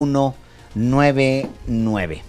199.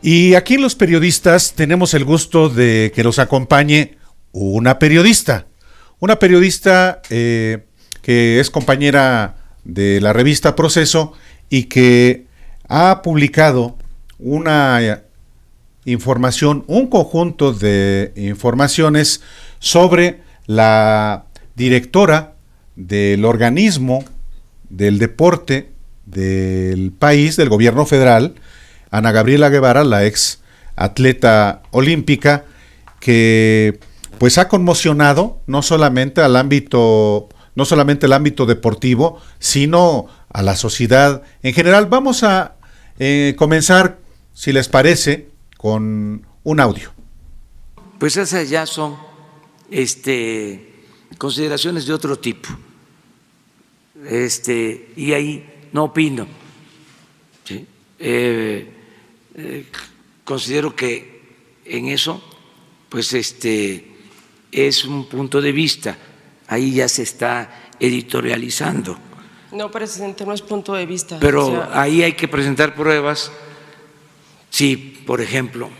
Y aquí los periodistas tenemos el gusto de que los acompañe una periodista, una periodista eh, que es compañera de la revista Proceso y que ha publicado una eh, información, un conjunto de informaciones sobre la directora del organismo del deporte del país, del gobierno federal, Ana Gabriela Guevara, la ex atleta olímpica, que pues ha conmocionado no solamente al ámbito, no solamente el ámbito deportivo, sino a la sociedad en general. Vamos a eh, comenzar, si les parece, con un audio. Pues esas ya son este, consideraciones de otro tipo. Este, y ahí no opino. Eh, eh, considero que en eso, pues este es un punto de vista. Ahí ya se está editorializando. No, presidente, no es punto de vista. Pero ahí hay que presentar pruebas. Si, por ejemplo,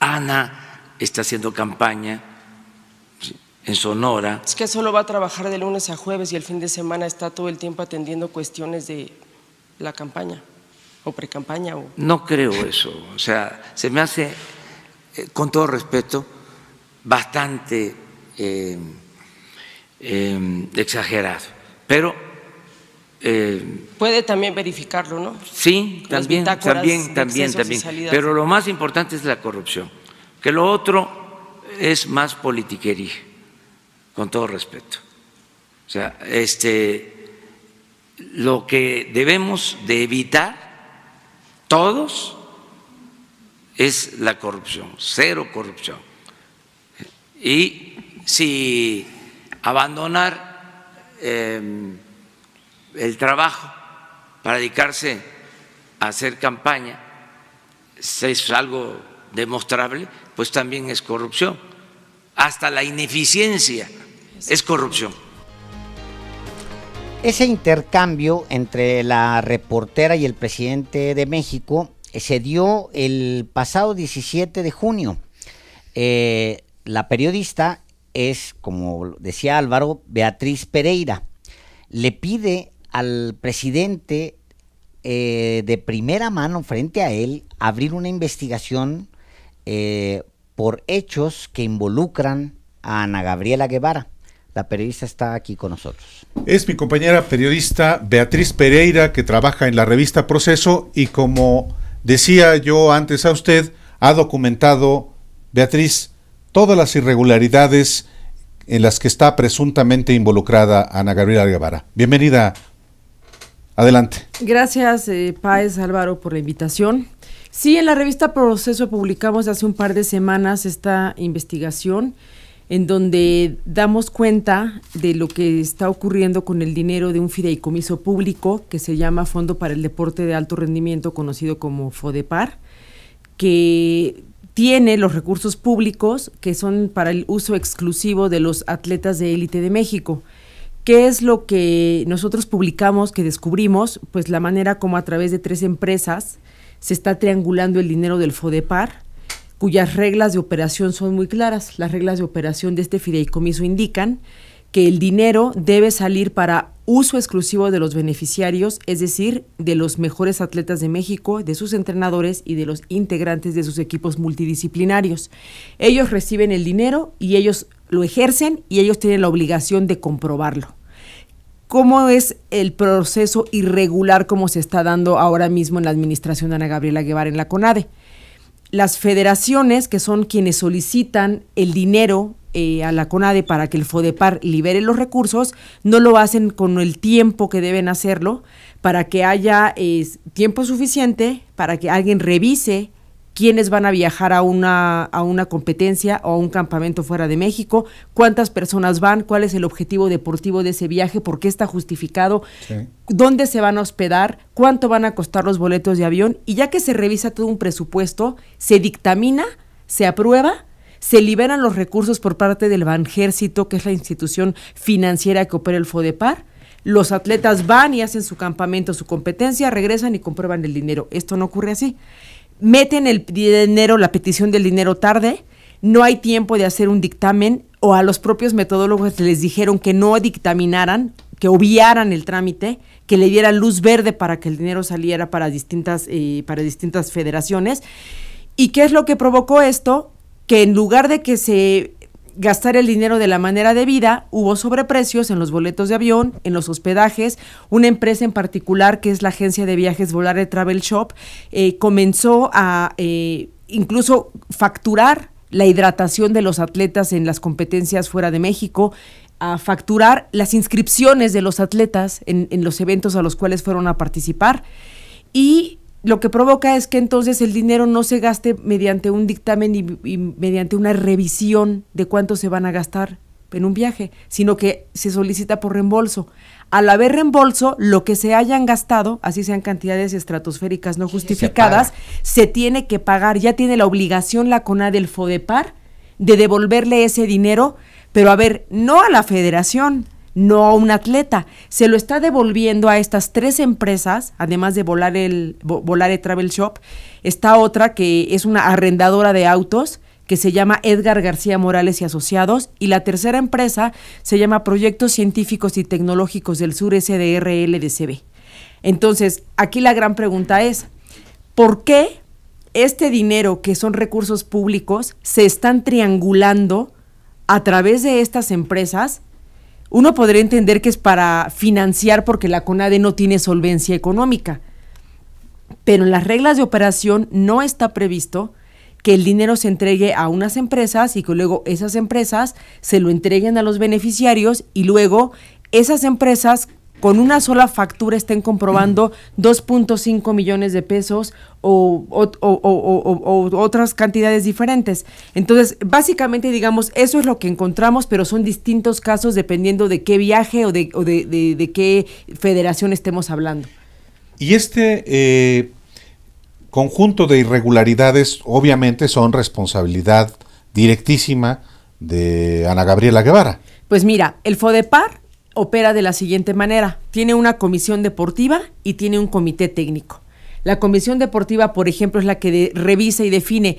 Ana está haciendo campaña en Es que solo va a trabajar de lunes a jueves y el fin de semana está todo el tiempo atendiendo cuestiones de la campaña o precampaña. O... No creo eso. O sea, se me hace, eh, con todo respeto, bastante eh, eh, exagerado. Pero. Puede también verificarlo, ¿no? Sí, también, también, también, también. Pero lo más importante es la corrupción, que lo otro es más politiquería con todo respeto. O sea, este, lo que debemos de evitar todos es la corrupción, cero corrupción. Y si abandonar em, el trabajo para dedicarse a hacer campaña es algo demostrable, pues también es corrupción. Hasta la ineficiencia es corrupción. Ese intercambio entre la reportera y el presidente de México eh, se dio el pasado 17 de junio. Eh, la periodista es, como decía Álvaro, Beatriz Pereira. Le pide al presidente eh, de primera mano frente a él abrir una investigación por hechos que involucran a Ana Gabriela Guevara. La periodista está aquí con nosotros. Es mi compañera periodista Beatriz Pereira, que trabaja en la revista Proceso y como decía yo antes a usted, ha documentado, Beatriz, todas las irregularidades en las que está presuntamente involucrada Ana Gabriela Guevara. Bienvenida. Adelante. Gracias, eh, Álvaro, por la invitación. Sí, en la revista Proceso publicamos hace un par de semanas esta investigación en donde damos cuenta de lo que está ocurriendo con el dinero de un fideicomiso público que se llama Fondo para el Deporte de Alto Rendimiento, conocido como FODEPAR, que tiene los recursos públicos que son para el uso exclusivo de los atletas de élite de México. ¿Qué es lo que nosotros publicamos, que descubrimos? Pues la manera como a través de tres empresas se está triangulando el dinero del FODEPAR cuyas reglas de operación son muy claras. Las reglas de operación de este fideicomiso indican que el dinero debe salir para uso exclusivo de los beneficiarios, es decir, de los mejores atletas de México, de sus entrenadores y de los integrantes de sus equipos multidisciplinarios. Ellos reciben el dinero y ellos lo ejercen y ellos tienen la obligación de comprobarlo. ¿Cómo es el proceso irregular como se está dando ahora mismo en la administración de Ana Gabriela Guevara en la CONADE? las federaciones, que son quienes solicitan el dinero eh, a la CONADE para que el FODEPAR libere los recursos, no lo hacen con el tiempo que deben hacerlo, para que haya eh, tiempo suficiente para que alguien revise quiénes van a viajar a una, a una competencia o a un campamento fuera de México, cuántas personas van, cuál es el objetivo deportivo de ese viaje, por qué está justificado, dónde se van a hospedar, cuánto van a costar los boletos de avión. Y ya que se revisa todo un presupuesto, se dictamina, se aprueba se liberan los recursos por parte del Banjército, que es la institución financiera que opera el FODEPAR. Los atletas van y hacen su campamento, su competencia, regresan y comprueban el dinero. Esto no ocurre así meten el dinero, la petición del dinero tarde, no hay tiempo de hacer un dictamen o a los propios metodólogos les dijeron que no dictaminaran, que obviaran el trámite, que le dieran luz verde para que el dinero saliera para distintas, eh, para distintas federaciones. ¿Y qué es lo que provocó esto? Que en lugar de que se gastar el dinero de la manera debida, hubo sobreprecios en los boletos de avión, en los hospedajes. Una empresa en particular, que es la agencia de viajes Volare Travel Shop, eh, comenzó a eh, incluso facturar la hidratación de los atletas en las competencias fuera de México, a facturar las inscripciones de los atletas en, en los eventos a los cuales fueron a participar y lo que provoca es que entonces el dinero no se gaste mediante un dictamen y, mediante una revisión de cuánto se van a gastar en un viaje, sino que se solicita por reembolso. Al haber reembolso, lo que se hayan gastado, así sean cantidades estratosféricas no justificadas, se, se tiene que pagar, ya tiene la obligación la CONA del FODEPAR de devolverle ese dinero, pero a ver, no a la federación, no a un atleta. Se lo está devolviendo a estas tres empresas, además de volar el Volare Travel Shop, está otra que es una arrendadora de autos que se llama Edgar García Morales y Asociados, y la tercera empresa se llama Proyectos Científicos y Tecnológicos del Sur SDRLDCB. Entonces, aquí la gran pregunta es, ¿por qué este dinero que son recursos públicos se están triangulando a través de estas empresas uno podría entender que es para financiar porque la CONADE no tiene solvencia económica. Pero en las reglas de operación no está previsto que el dinero se entregue a unas empresas y que luego esas empresas se lo entreguen a los beneficiarios y luego esas empresas con una sola factura estén comprobando 2.5 mm. millones de pesos o, otras cantidades diferentes. Entonces, básicamente, digamos, eso es lo que encontramos, pero son distintos casos dependiendo de qué viaje o de, qué federación estemos hablando. Y este eh, conjunto de irregularidades obviamente son responsabilidad directísima de Ana Gabriela Guevara. Pues mira, el FODEPAR opera de la siguiente manera. Tiene una comisión deportiva y tiene un comité técnico. La comisión deportiva, por ejemplo, es la que revisa y define.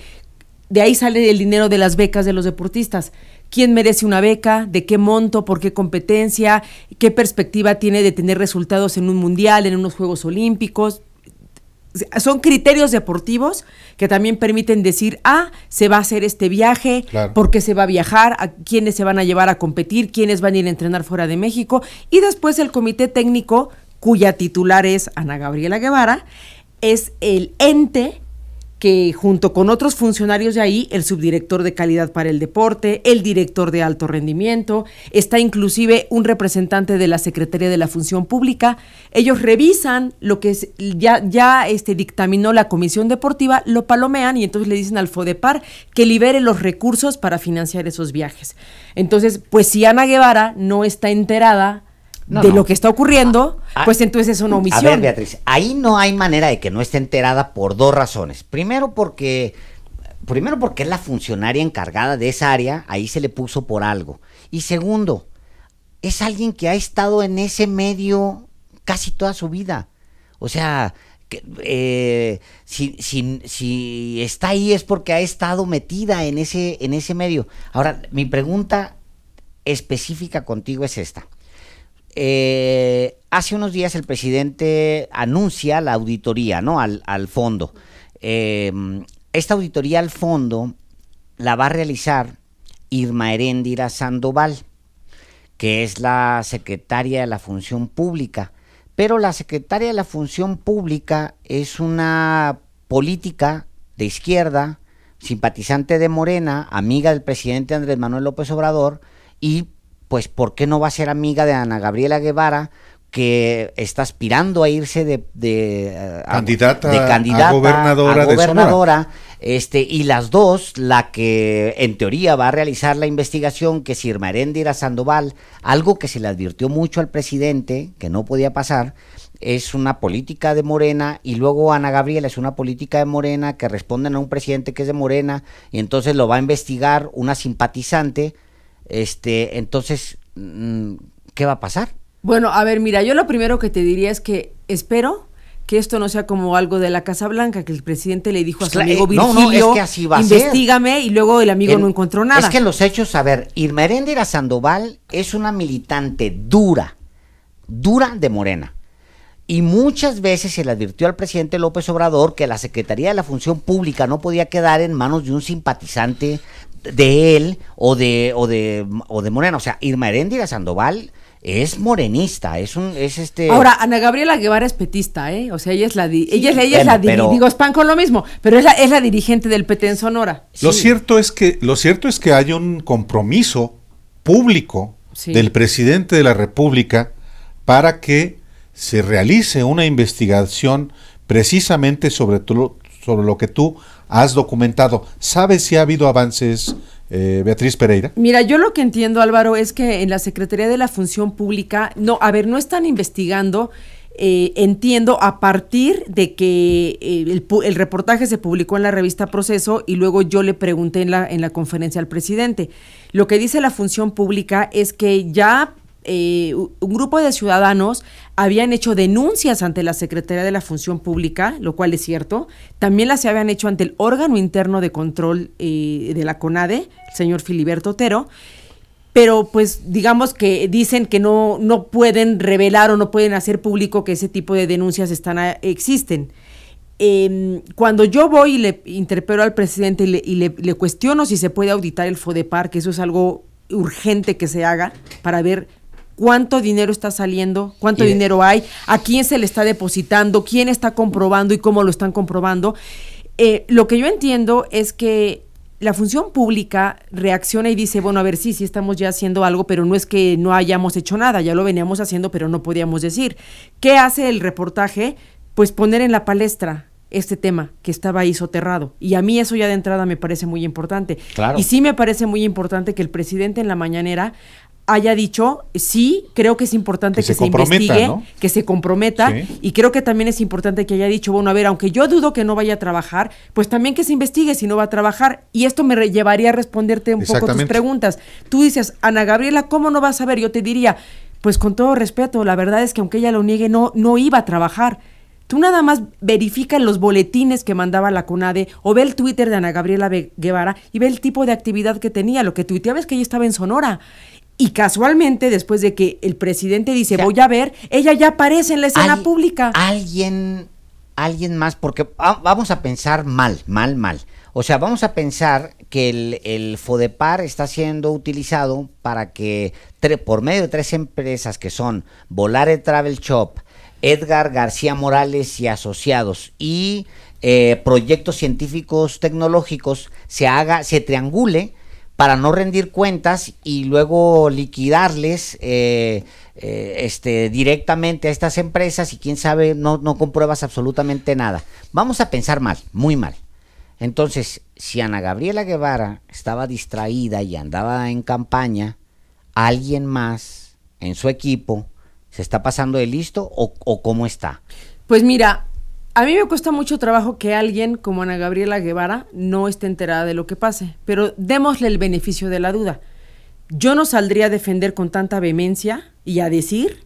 De ahí sale el dinero de las becas de los deportistas. ¿Quién merece una beca? ¿De qué monto? ¿Por qué competencia? ¿Qué perspectiva tiene de tener resultados en un mundial, en unos Juegos Olímpicos? son criterios deportivos que también permiten decir, ah, se va a hacer este viaje, por qué se va a viajar, a quiénes se van a llevar a competir, quiénes van a ir a entrenar fuera de México. Y después el comité técnico, cuya titular es Ana Gabriela Guevara, es el ente que junto con otros funcionarios de ahí, el subdirector de calidad para el deporte, el director de alto rendimiento, está inclusive un representante de la Secretaría de la Función Pública, ellos revisan lo que es, ya, ya este, dictaminó la Comisión Deportiva, lo palomean y entonces le dicen al FODEPAR que libere los recursos para financiar esos viajes. Entonces, pues si Ana Guevara no está enterada de lo que está ocurriendo, ah, pues entonces es una omisión. A ver, Beatriz, ahí no hay manera de que no esté enterada por dos razones. Primero porque primero porque es la funcionaria encargada de esa área, ahí se le puso por algo. Y segundo, es alguien que ha estado en ese medio casi toda su vida. O sea, eh, si, si, está ahí es porque ha estado metida en ese, en ese medio. Ahora, mi pregunta específica contigo es esta. Eh, hace unos días el presidente anuncia la auditoría, ¿no? Al, fondo. Em, esta auditoría al fondo la va a realizar Irma Heréndira Sandoval, que es la secretaria de la Función Pública. Pero la secretaria de la Función Pública es una política de izquierda, simpatizante de Morena, amiga del presidente Andrés Manuel López Obrador y pues ¿por qué no va a ser amiga de Ana Gabriela Guevara? que está aspirando a irse de, eh, candidata, a gobernadora, este y las dos, la que en teoría va a realizar la investigación, que es Irma Sandoval, algo que se le advirtió mucho al presidente, que no podía pasar, es una política de Morena y luego Ana Gabriela es una política de Morena que responden a un presidente que es de Morena y entonces lo va a investigar una simpatizante este, entonces, mm, ¿qué va a pasar? Bueno, a ver, mira, yo lo primero que te diría es que espero que esto no sea como algo de la Casa Blanca, que el presidente le dijo a pues su amigo eh, Virgilio, investigame, y luego el amigo no encontró nada. Es que los hechos, a ver, Eréndira Sandoval es una militante dura, dura de Morena. Y muchas veces se le advirtió al presidente López Obrador que la Secretaría de la Función Pública no podía quedar en manos de un simpatizante de él o de, o de, o de Morena. O sea, Irma Heréndira Sandoval es morenista, es un, es este. Ahora, Ana Gabriela Guevara es petista, ¿eh? O sea, ella es la, digo, es pan con lo mismo, pero es la, dirigente del PT en Sonora. Lo cierto es que, lo cierto es que hay un compromiso público del presidente de la República para que se realice una investigación precisamente sobre, sobre lo que tú has documentado. ¿Sabes si ha habido avances? Eh, Beatriz Pereira. Mira, yo lo que entiendo, Álvaro, es que en la Secretaría de la Función Pública, no, a ver, no están investigando eh, entiendo a partir de que eh, el, reportaje se publicó en la revista Proceso y luego yo le pregunté en la, en la conferencia al presidente. Lo que dice la función pública es que ya un grupo de ciudadanos habían hecho denuncias ante la Secretaría de la Función Pública, lo cual es cierto. También las habían hecho ante el órgano interno de control eh, de la CONADE, el señor Filiberto Otero. Pero pues digamos que dicen que no, no pueden revelar o no pueden hacer público que ese tipo de denuncias están existen. Em, cuando yo voy y le interpelo al presidente y, le, le cuestiono si se puede auditar el FODEPAR, que eso es algo urgente que se haga para ver cuánto dinero está saliendo, cuánto dinero hay, a quién se le está depositando, quién está comprobando y cómo lo están comprobando. Eh, lo que yo entiendo es que la función pública reacciona y dice, bueno, a ver, sí, sí estamos ya haciendo algo, pero no es que no hayamos hecho nada, ya lo veníamos haciendo, pero no podíamos decir. ¿Qué hace el reportaje? Pues poner en la palestra este tema que estaba ahí soterrado. Y a mí eso ya de entrada me parece muy importante. Y sí me parece muy importante que el presidente en la mañanera haya dicho, sí, creo que es importante que, se, investigue, que se comprometa, y creo que también es importante que haya dicho, bueno, a ver, aunque yo dudo que no vaya a trabajar, pues también que se investigue si no va a trabajar, y esto me llevaría a responderte un poco tus preguntas. Tú dices, Ana Gabriela, ¿cómo no vas a ver? Yo te diría, pues con todo respeto, la verdad es que aunque ella lo niegue, no, no iba a trabajar. Tú nada más verifica los boletines que mandaba la CONADE o ve el Twitter de Ana Gabriela Guevara y ve el tipo de actividad que tenía. Lo que tuiteaba es que ella estaba en Sonora y casualmente, después de que el presidente dice, voy a ver, ella ya aparece en la escena pública. Alguien, alguien más, porque vamos a pensar mal, mal, mal. O sea, vamos a pensar que el, FODEPAR está siendo utilizado para que, por medio de tres empresas que son Volare Travel Shop, Edgar García Morales y Asociados y eh, proyectos científicos tecnológicos, se haga, se triangule para no rendir cuentas y luego liquidarles eh, eh, este, directamente a estas empresas y quién sabe, no, compruebas absolutamente nada. Vamos a pensar mal, muy mal. Entonces, si Ana Gabriela Guevara estaba distraída y andaba en campaña, alguien más en su equipo se está pasando de listo o cómo está. Pues mira, a mí me cuesta mucho trabajo que alguien como Ana Gabriela Guevara no esté enterada de lo que pase, pero démosle el beneficio de la duda. Yo no saldría a defender con tanta vehemencia y a decir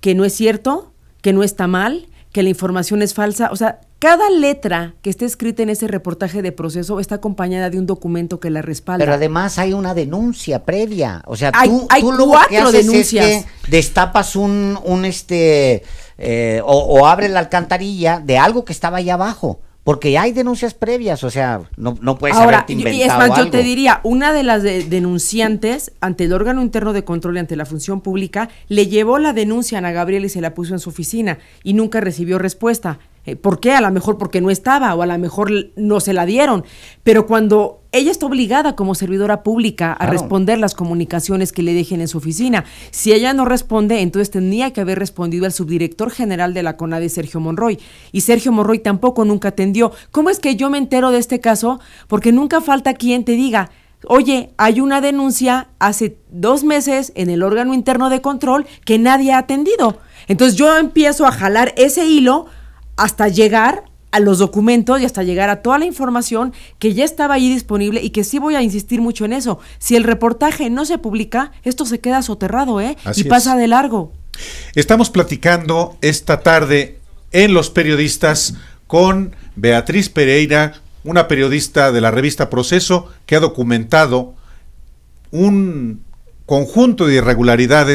que no es cierto, que no está mal, que la información es falsa. O sea, cada letra que esté escrita en ese reportaje de proceso está acompañada de un documento que la respalda. Pero además hay una denuncia previa. O sea, hay, tú, lo que haces denuncias. es destapas un, un este eh, o, o abre la alcantarilla de algo que estaba allá abajo. Porque hay denuncias previas, o sea, no, no puedes haberte inventado Y es yo te diría, una de las denunciantes ante el órgano interno de control y ante la función pública le llevó la denuncia a Gabriel y se la puso en su oficina y nunca recibió respuesta. Eh, ¿Por qué? A lo mejor porque no estaba o a lo mejor no se la dieron. Pero cuando ella está obligada como servidora pública a responder las comunicaciones que le dejen en su oficina. Si ella no responde, entonces tenía que haber respondido al subdirector general de la CONADE, Sergio Monroy. Y Sergio Monroy tampoco nunca atendió. ¿Cómo es que yo me entero de este caso? Porque nunca falta quien te diga, oye, hay una denuncia hace dos meses en el órgano interno de control que nadie ha atendido. Entonces yo empiezo a jalar ese hilo hasta llegar a los documentos y hasta llegar a toda la información que ya estaba ahí disponible y que sí voy a insistir mucho en eso. Si el reportaje no se publica, esto se queda soterrado, ¿eh? y pasa de largo. Estamos platicando esta tarde en Los Periodistas con Beatriz Pereira, una periodista de la revista Proceso que ha documentado un conjunto de irregularidades